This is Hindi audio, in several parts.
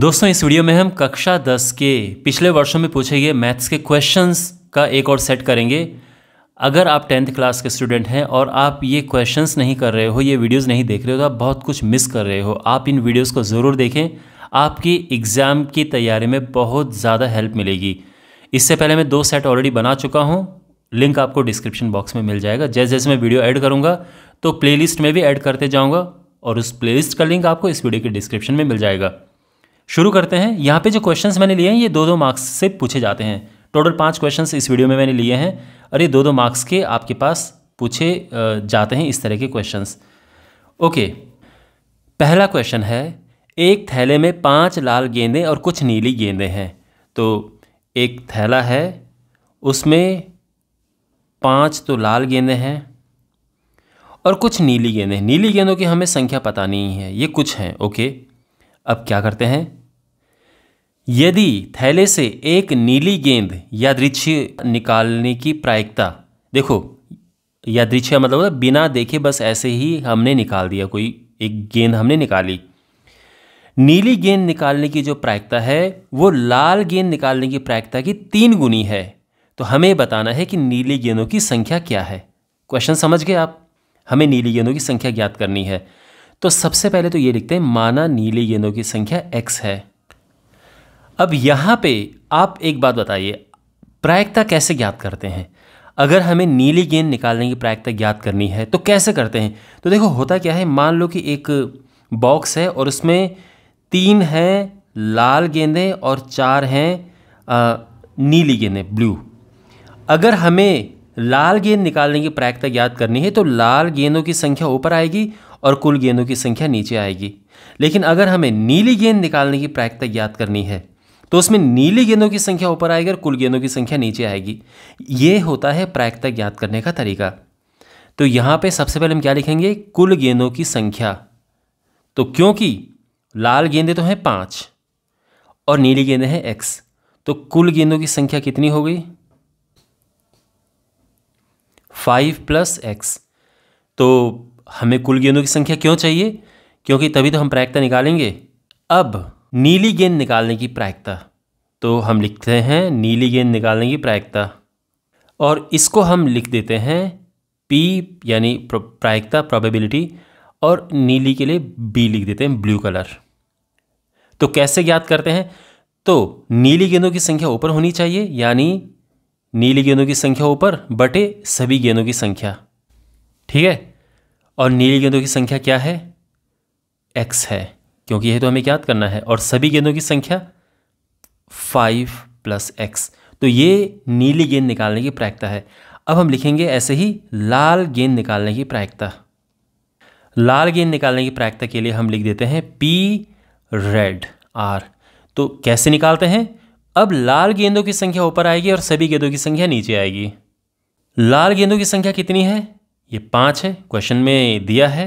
दोस्तों इस वीडियो में हम कक्षा 10 के पिछले वर्षों में पूछे गए मैथ्स के क्वेश्चंस का एक और सेट करेंगे अगर आप टेंथ क्लास के स्टूडेंट हैं और आप ये क्वेश्चंस नहीं कर रहे हो ये वीडियोस नहीं देख रहे हो तो आप बहुत कुछ मिस कर रहे हो आप इन वीडियोस को ज़रूर देखें आपकी एग्ज़ाम की तैयारी में बहुत ज़्यादा हेल्प मिलेगी इससे पहले मैं दो सेट ऑलरेडी बना चुका हूँ लिंक आपको डिस्क्रिप्शन बॉक्स में मिल जाएगा जैसे जैसे मैं वीडियो ऐड करूँगा तो प्ले में भी ऐड करते जाऊँगा और उस प्ले का लिंक आपको इस वीडियो के डिस्क्रिप्शन में मिल जाएगा शुरू करते हैं यहाँ पे जो क्वेश्चंस मैंने लिए हैं ये दो दो मार्क्स से पूछे जाते हैं टोटल पाँच क्वेश्चंस इस वीडियो में मैंने लिए हैं और ये दो दो मार्क्स के आपके पास पूछे जाते हैं इस तरह के क्वेश्चंस ओके पहला क्वेश्चन है एक थैले में पांच लाल गेंदे और कुछ नीली गेंदे हैं तो एक थैला है उसमें पांच तो लाल गेंदे हैं और कुछ नीली गेंदे नीली गेंदों की हमें संख्या पता नहीं है ये कुछ हैं ओके अब क्या करते हैं यदि थैले से एक नीली गेंद यादृच्छ्य निकालने की प्रायिकता देखो यादृच्छ्य मतलब बिना देखे बस ऐसे ही हमने निकाल दिया कोई एक गेंद हमने निकाली नीली गेंद निकालने की जो प्रायिकता है वो लाल गेंद निकालने की प्रायिकता की तीन गुनी है तो हमें बताना है कि नीली गेंदों की संख्या क्या है क्वेश्चन समझ गए आप हमें नीली गेंदों की संख्या ज्ञात करनी है तो सबसे पहले तो ये लिखते हैं माना नीले गेंदों की संख्या एक्स है अब यहाँ पे आप एक बात बताइए प्रायिकता कैसे ज्ञात करते हैं अगर हमें नीली गेंद निकालने की प्रायिकता ज्ञात करनी है तो कैसे करते हैं तो देखो होता क्या है मान लो कि एक बॉक्स है और उसमें तीन हैं लाल गेंदें और चार हैं नीली गेंदें ब्लू अगर हमें लाल गेंद निकालने की प्रायिकता ज्ञात करनी है तो लाल गेंदों की संख्या ऊपर आएगी और कुल गेंदों की संख्या नीचे आएगी लेकिन अगर हमें नीली गेंद निकालने की प्रायिकता ज्ञात करनी है तो उसमें नीली गेंदों की संख्या ऊपर आएगी और कुल गेंदों की संख्या नीचे आएगी ये होता है प्रायिकता ज्ञात करने का तरीका तो यहाँ पे सबसे पहले हम क्या लिखेंगे कुल गेंदों की संख्या तो क्योंकि लाल गेंदे तो हैं पाँच और नीली गेंदें हैं एक्स तो कुल गेंदों की संख्या कितनी हो गई फाइव प्लस एक्स तो हमें कुल गेंदों की संख्या क्यों चाहिए क्योंकि तभी तो हम प्रायिकता निकालेंगे अब नीली गेंद निकालने की प्रायिकता तो हम लिखते हैं नीली गेंद निकालने की प्रायिकता और इसको हम लिख देते हैं पी यानी प्रायिकता प्रोबेबिलिटी और नीली के लिए बी लिख देते हैं ब्लू कलर तो कैसे ज्ञात करते हैं तो नीली गेंदों की संख्या ऊपर होनी चाहिए यानी नीली गेंदों की संख्या ऊपर बटे सभी गेंदों की संख्या ठीक है और नीली गेंदों की संख्या क्या है एक्स है क्योंकि यह तो हमें याद करना है और सभी गेंदों की संख्या फाइव प्लस एक्स तो ये नीली गेंद निकालने की प्रायिकता है अब हम लिखेंगे ऐसे ही लाल गेंद निकालने की प्रायिकता लाल गेंद निकालने की प्रायिकता के लिए हम लिख देते हैं पी रेड आर तो कैसे निकालते हैं अब लाल गेंदों की संख्या ऊपर आएगी और सभी गेंदों की संख्या नीचे आएगी लाल गेंदों की संख्या कितनी है ये पाँच है क्वेश्चन में दिया है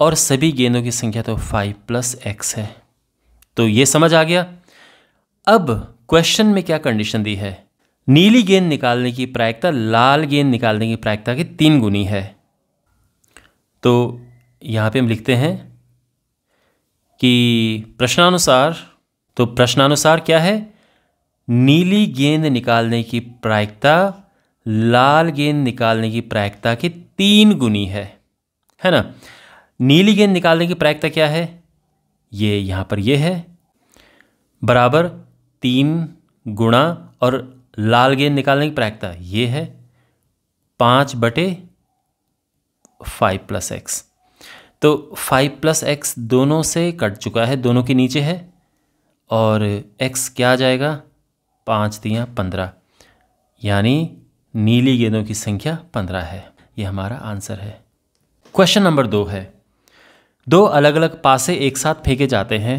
और सभी गेंदों की संख्या तो फाइव प्लस एक्स है तो ये समझ आ गया अब क्वेश्चन में क्या कंडीशन दी है नीली गेंद निकालने की प्रायिकता लाल गेंद निकालने की प्रायिकता की तीन गुनी है तो यहाँ पे हम लिखते हैं कि प्रश्नानुसार तो प्रश्नानुसार क्या है नीली गेंद निकालने की प्रायिकता लाल गेंद निकालने की प्रायिकता की तीन गुनी है है ना नीली गेंद निकालने की प्रायिकता क्या है ये यहाँ पर ये है बराबर तीन गुणा और लाल गेंद निकालने की प्रायिकता ये है पाँच बटे फाइव प्लस एक्स तो फाइव प्लस एक्स दोनों से कट चुका है दोनों के नीचे है और एक्स क्या आ जाएगा पाँच दिया पंद्रह यानी नीली गेंदों की संख्या पंद्रह है ये हमारा आंसर है क्वेश्चन नंबर दो है दो अलग अलग पासे एक साथ फेंके जाते हैं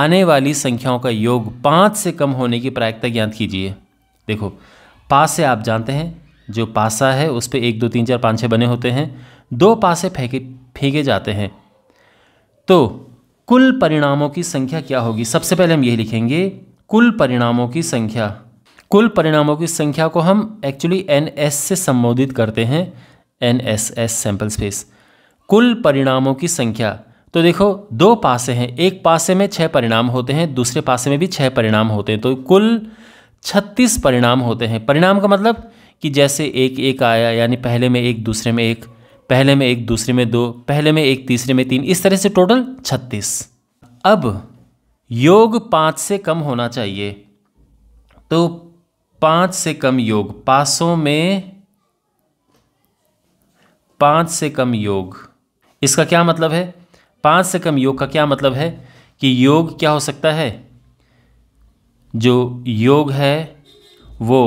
आने वाली संख्याओं का योग पाँच से कम होने की प्रायिकता ज्ञात कीजिए देखो पास से आप जानते हैं जो पासा है उस पर एक दो तीन चार पाँच छः बने होते हैं दो पासे फेंके फेंके जाते हैं तो कुल परिणामों की संख्या क्या होगी सबसे पहले हम यही लिखेंगे कुल परिणामों की संख्या कुल परिणामों की संख्या को हम एक्चुअली एन एस से संबोधित करते हैं N S S sample space कुल परिणामों की संख्या तो देखो दो पासे हैं एक पासे में छः परिणाम होते हैं दूसरे पासे में भी छः परिणाम होते हैं तो कुल छत्तीस परिणाम होते हैं परिणाम का मतलब कि जैसे एक एक आया यानी पहले में एक दूसरे में एक पहले में एक दूसरे में दो पहले में एक तीसरे में तीन इस तरह से टोटल छत्तीस अब योग पाँच से कम होना चाहिए तो पांच से कम योग पासों में पांच से कम योग इसका क्या मतलब है पांच से कम योग का क्या मतलब है कि योग क्या हो सकता है जो योग है वो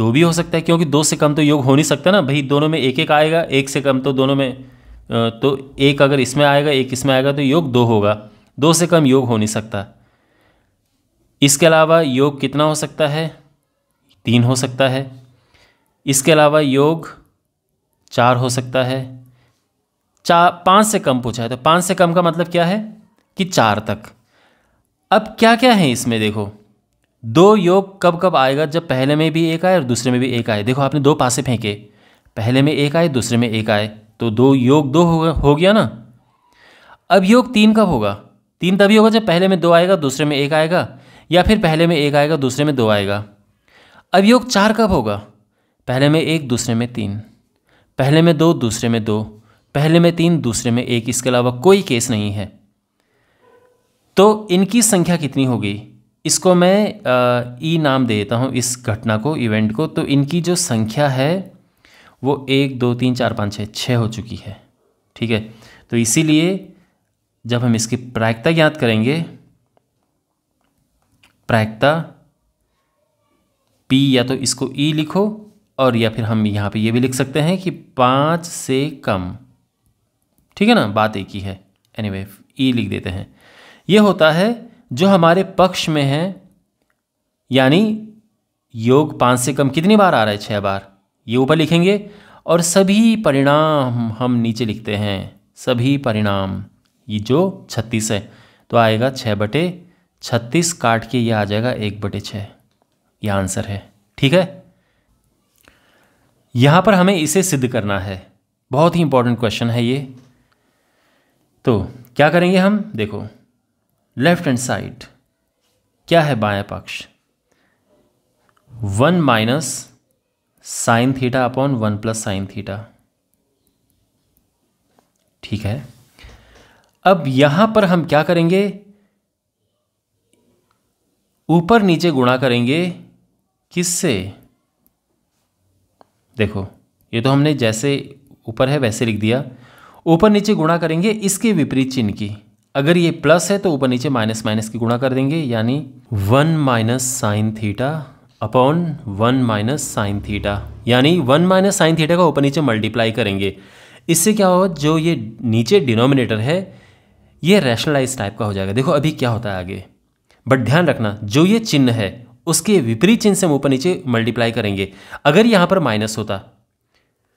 दो भी हो सकता है क्योंकि दो से कम तो योग हो नहीं सकता ना भाई दोनों में एक एक आएगा एक से कम तो दोनों में तो एक अगर इसमें आएगा एक इसमें आएगा तो योग दो होगा दो से कम योग हो नहीं सकता इसके अलावा योग कितना हो सकता है तीन हो सकता है इसके अलावा योग चार हो सकता है चार पाँच से कम पूछा है तो पाँच से कम का मतलब क्या है कि चार तक अब क्या क्या है इसमें देखो दो योग कब कब आएगा जब पहले में भी एक आए और दूसरे में भी एक आए देखो आपने दो पासे फेंके पहले में एक आए दूसरे में एक आए तो दो योग दो हो, हो गया ना अब योग तीन कब होगा तीन तभी होगा जब पहले में दो आएगा दूसरे में एक आएगा या फिर पहले में एक आएगा दूसरे में दो आएगा अब योग चार कब होगा पहले में एक दूसरे में तीन पहले में दो दूसरे में दो पहले में तीन दूसरे में एक इसके अलावा कोई केस नहीं है तो इनकी संख्या कितनी होगी इसको मैं ई नाम दे देता हूँ इस घटना को इवेंट को तो इनकी जो संख्या है वो एक दो तीन चार पाँच छः छः हो चुकी है ठीक है तो इसीलिए जब हम इसकी प्रायिकता ज्ञात करेंगे प्रायिकता पी या तो इसको ई e लिखो और या फिर हम यहाँ पे ये भी लिख सकते हैं कि पाँच से कम ठीक है ना बात एक ही है एनी वे ई लिख देते हैं ये होता है जो हमारे पक्ष में है यानी योग पाँच से कम कितनी बार आ रहा है छः बार ये ऊपर लिखेंगे और सभी परिणाम हम नीचे लिखते हैं सभी परिणाम ये जो छत्तीस है तो आएगा छः बटे छत्तीस काट के ये आ जाएगा एक बटे छः यह आंसर है ठीक है यहां पर हमें इसे सिद्ध करना है बहुत ही इंपॉर्टेंट क्वेश्चन है ये तो क्या करेंगे हम देखो लेफ्ट हैंड साइड क्या है बाएं पक्ष one minus sine theta upon one plus sine theta ठीक है अब यहां पर हम क्या करेंगे ऊपर नीचे गुणा करेंगे किससे देखो ये तो हमने जैसे ऊपर है वैसे लिख दिया ऊपर नीचे गुणा करेंगे इसके विपरीत चिन्ह की अगर ये प्लस है तो ऊपर नीचे माइनस माइनस की गुणा कर देंगे यानी one minus sine theta upon one minus sine theta यानी वन माइनस साइन थीटा का ऊपर नीचे मल्टीप्लाई करेंगे इससे क्या होगा जो ये नीचे डिनोमिनेटर है ये रैशनलाइज टाइप का हो जाएगा देखो अभी क्या होता है आगे बट ध्यान रखना जो ये चिन्ह है उसके विपरीत चिन्ह से हम ऊपर नीचे मल्टीप्लाई करेंगे अगर यहाँ पर माइनस होता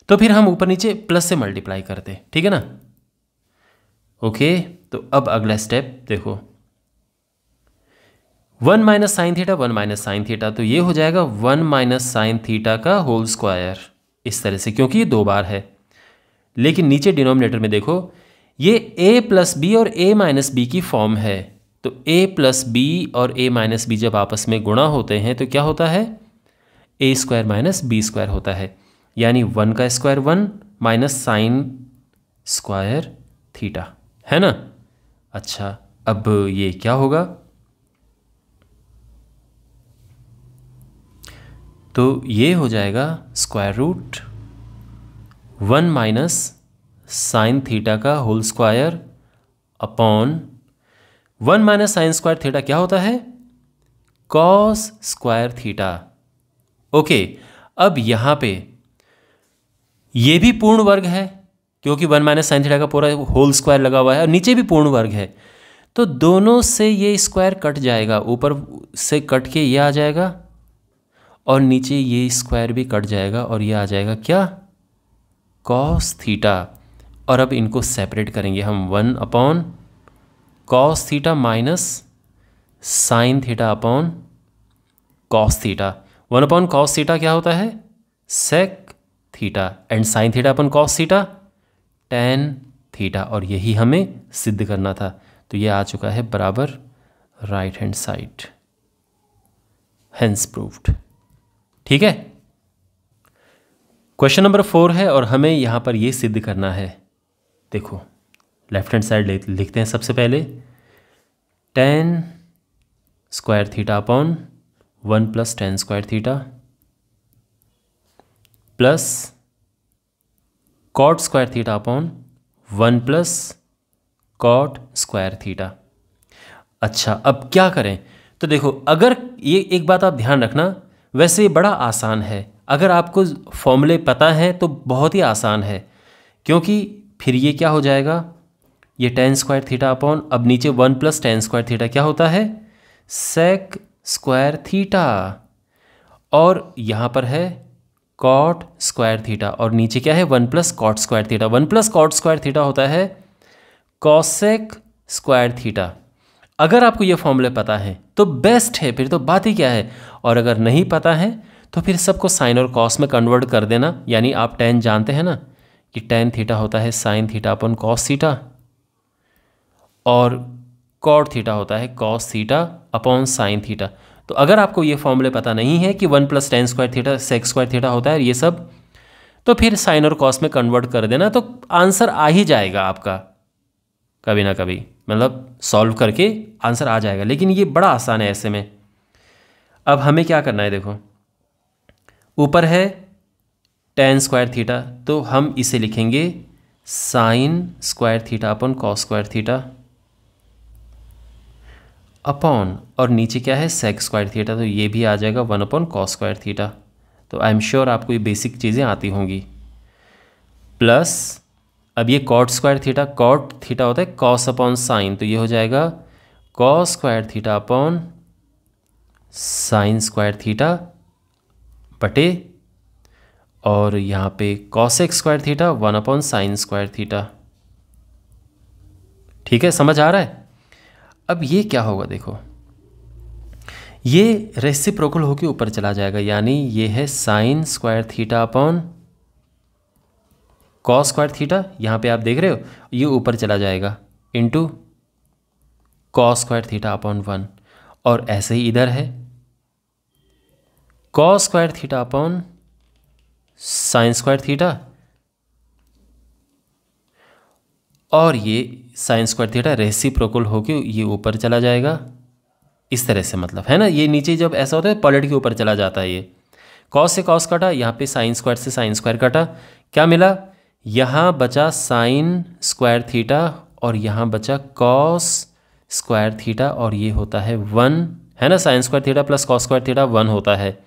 तो फिर हम ऊपर नीचे प्लस से मल्टीप्लाई करते ठीक है ना ओके तो अब अगला स्टेप देखो one minus sine theta one minus sine theta तो ये हो जाएगा वन माइनस साइन थीटा का होल स्क्वायर इस तरह से क्योंकि ये दो बार है लेकिन नीचे डिनोमिनेटर में देखो ये a प्लस बी और a माइनस बी की फॉर्म है तो a प्लस बी और a माइनस बी जब आपस में गुणा होते हैं तो क्या होता है A square minus B square होता है यानी वन का square one minus sine square theta है ना अच्छा अब ये क्या होगा तो ये हो जाएगा square root one minus sine theta का whole square upon one minus sine square theta क्या होता है कॉस स्क्वायर थीटा ओके अब यहां पे ये भी पूर्ण वर्ग है क्योंकि वन माइनस साइन थीटा का पूरा होल स्क्वायर लगा हुआ है और नीचे भी पूर्ण वर्ग है तो दोनों से ये स्क्वायर कट जाएगा ऊपर से कट के ये आ जाएगा और नीचे ये स्क्वायर भी कट जाएगा और ये आ जाएगा क्या कॉस थीटा और अब इनको सेपरेट करेंगे हम one upon cos theta minus sine theta upon cos theta one upon cos theta क्या होता है sec theta and sine theta upon cos theta tan theta और यही हमें सिद्ध करना था तो ये आ चुका है बराबर right hand side hence proved ठीक है क्वेश्चन नंबर फोर है और हमें यहां पर यह सिद्ध करना है देखो लेफ्ट हैंड साइड लिखते हैं सबसे पहले tan square theta upon one plus tan square theta plus cot square theta upon one plus cot square theta अच्छा अब क्या करें तो देखो अगर ये एक बात आप ध्यान रखना वैसे ये बड़ा आसान है अगर आपको फॉर्मूले पता हैं तो बहुत ही आसान है क्योंकि फिर ये क्या हो जाएगा ये टेन स्क्वायर थीटा अपॉन अब नीचे one plus tan square theta क्या होता है सेक स्क्वायर थीटा और यहाँ पर है कॉट स्क्वायर थीटा और नीचे क्या है one plus cot square theta one plus cot square theta होता है कॉसेक स्क्वायर थीटा अगर आपको ये फॉर्मूले पता है तो बेस्ट है फिर तो बात ही क्या है और अगर नहीं पता है तो फिर सबको साइन और कॉस में कन्वर्ट कर देना यानी आप टेन जानते हैं ना कि टेन थीटा होता है sine theta upon cos theta और कॉड थीटा होता है cos theta upon sine theta तो अगर आपको ये फॉर्मूले पता नहीं है कि one plus tan square theta sec square theta होता है ये सब तो फिर साइन और कॉस में कन्वर्ट कर देना तो आंसर आ ही जाएगा आपका कभी ना कभी मतलब सॉल्व करके आंसर आ जाएगा लेकिन ये बड़ा आसान है ऐसे में अब हमें क्या करना है देखो ऊपर है टेन स्क्वायर थीटा तो हम इसे लिखेंगे sine square theta upon cos square theta upon और नीचे क्या है सेक स्क्वायर थीटा तो ये भी आ जाएगा one upon cos square theta तो आई एम श्योर आपको ये बेसिक चीज़ें आती होंगी प्लस अब ये cot square theta cot theta होता है कॉस अपॉन साइन तो ये हो जाएगा cos square theta upon sine square theta बटे और यहाँ पे cos x square theta one upon sine square theta ठीक है समझ आ रहा है अब ये क्या होगा देखो ये रेसिप्रोकल होके ऊपर चला जाएगा यानी ये है sine square theta upon cos square theta यहां पे आप देख रहे हो ये ऊपर चला जाएगा into cos square theta upon one और ऐसे ही इधर है cos square theta upon sine square theta और ये साइन स्क्वायर थीटा रेसी प्रोकुल होकर ये ऊपर चला जाएगा इस तरह से मतलब है ना ये नीचे जब ऐसा होता है पलट के ऊपर चला जाता है ये कॉस से कॉस कटा यहाँ पे साइन स्क्वायर से साइन स्क्वायर कटा क्या मिला यहाँ बचा साइन स्क्वायर थीटा और यहाँ बचा कॉस स्क्वायर थीटा और ये होता है वन है ना sine square theta plus cos square theta one होता है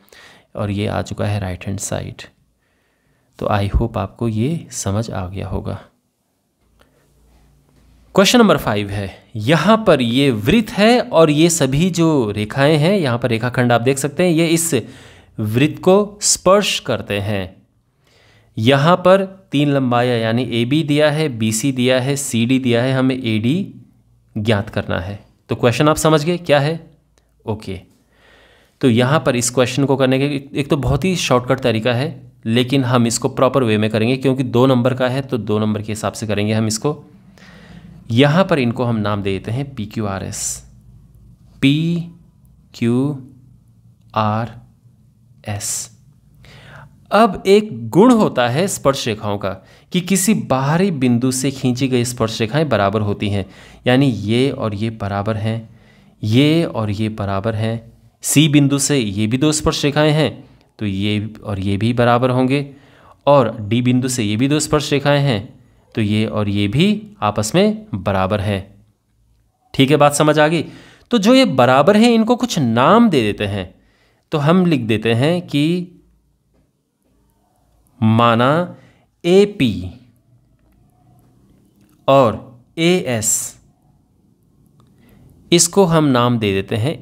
और ये आ चुका है राइट हैंड साइड तो आई होप आपको ये समझ आ गया होगा क्वेश्चन नंबर फाइव है यहाँ पर ये वृत्त है और ये सभी जो रेखाएं हैं यहाँ पर रेखाखंड आप देख सकते हैं ये इस वृत्त को स्पर्श करते हैं यहाँ पर तीन लंबाया यानी ए बी दिया है बी सी दिया है सी डी दिया है हमें ए डी ज्ञात करना है तो क्वेश्चन आप समझ गए क्या है ओके तो यहाँ पर इस क्वेश्चन को करने के एक तो बहुत ही शॉर्टकट तरीका है लेकिन हम इसको प्रॉपर वे में करेंगे क्योंकि दो नंबर का है तो दो नंबर के हिसाब से करेंगे हम इसको यहां पर इनको हम नाम दे देते हैं P Q R S P Q R S अब एक गुण होता है स्पर्श रेखाओं का कि किसी बाहरी बिंदु से खींची गई स्पर्श रेखाएं बराबर होती हैं यानी ये और ये बराबर हैं ये और ये बराबर हैं सी बिंदु से ये भी दो स्पर्श रेखाएं हैं तो ये और ये भी बराबर होंगे और डी बिंदु से ये भी दो स्पर्श रेखाएं हैं तो ये और ये भी आपस में बराबर है ठीक है बात समझ आ गई तो जो ये बराबर हैं इनको कुछ नाम दे देते हैं तो हम लिख देते हैं कि माना ए पी और ए एस इसको हम नाम दे देते हैं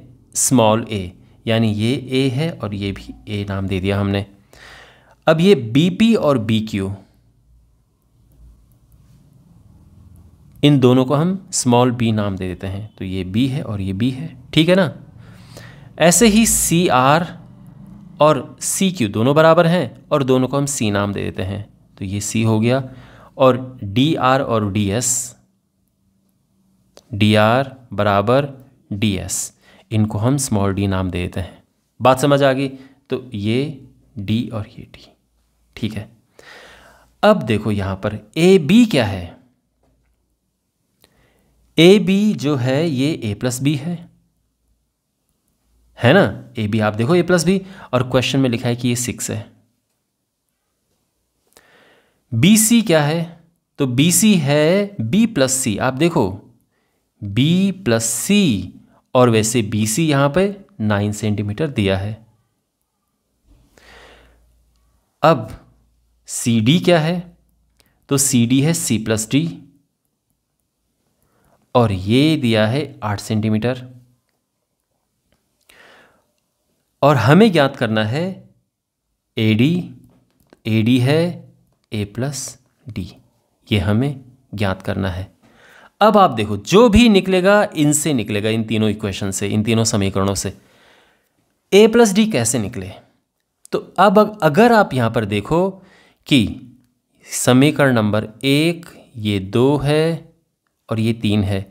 स्मॉल ए यानी ये ए है और ये भी ए नाम दे दिया हमने अब ये बी पी और बी क्यू इन दोनों को हम स्मॉल बी नाम दे देते हैं तो ये बी है और ये बी है ठीक है ना ऐसे ही सी आर और सी क्यू दोनों बराबर हैं और दोनों को हम सी नाम दे देते हैं तो ये सी हो गया और डी आर और डी एस डी आर बराबर डी एस इनको हम स्मॉल डी नाम दे देते हैं बात समझ आ गई तो ये डी और ये डी ठीक है अब देखो यहां पर ए बी क्या है ए बी जो है ये ए प्लस बी है है ना ए बी आप देखो ए प्लस बी और क्वेश्चन में लिखा है कि ये सिक्स है बी सी क्या है तो बी सी है बी प्लस सी आप देखो बी प्लस सी और वैसे बी सी यहां पे नाइन सेंटीमीटर दिया है अब सी डी क्या है तो सी डी है सी प्लस डी और ये दिया है आठ सेंटीमीटर और हमें ज्ञात करना है ए डी ए डी है ए प्लस डी ये हमें ज्ञात करना है अब आप देखो जो भी निकलेगा इनसे निकलेगा इन तीनों इक्वेशन से इन तीनों समीकरणों से ए प्लस डी कैसे निकले तो अब अगर आप यहां पर देखो कि समीकरण नंबर एक ये दो है और ये तीन है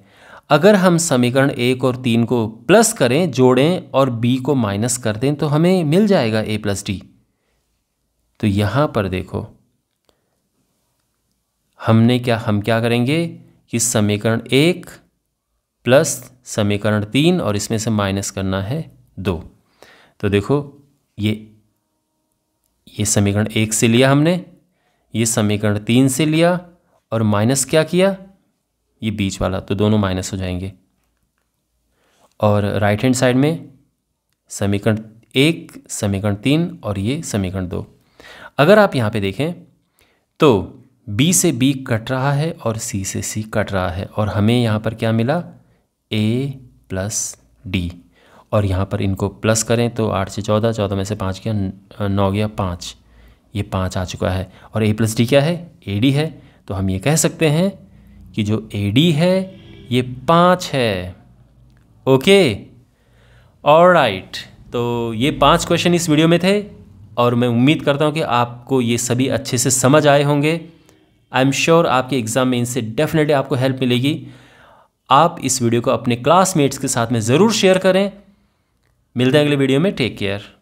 अगर हम समीकरण एक और तीन को प्लस करें जोड़ें और बी को माइनस कर दें तो हमें मिल जाएगा ए प्लस डी तो यहां पर देखो हमने क्या हम क्या करेंगे कि समीकरण एक प्लस समीकरण तीन और इसमें से माइनस करना है दो तो देखो ये ये समीकरण एक से लिया हमने ये समीकरण तीन से लिया और माइनस क्या किया ये बीच वाला तो दोनों माइनस हो जाएंगे और राइट हैंड साइड में समीकरण एक समीकरण तीन और ये समीकरण दो अगर आप यहाँ पे देखें तो B से B कट रहा है और C से C कट रहा है और हमें यहाँ पर क्या मिला A प्लस डी और यहाँ पर इनको प्लस करें तो आठ से चौदह चौदह में से पाँच गया नौ गया पाँच ये पाँच आ चुका है और ए प्लस डी क्या है ए डी है तो हम ये कह सकते हैं कि जो ए डी है ये पाँच है ओके और राइट तो ये पांच क्वेश्चन इस वीडियो में थे और मैं उम्मीद करता हूँ कि आपको ये सभी अच्छे से समझ आए होंगे आई एम श्योर आपके एग्ज़ाम में इनसे डेफिनेटली आपको हेल्प मिलेगी आप इस वीडियो को अपने क्लासमेट्स के साथ में ज़रूर शेयर करें मिलते हैं अगले वीडियो में टेक केयर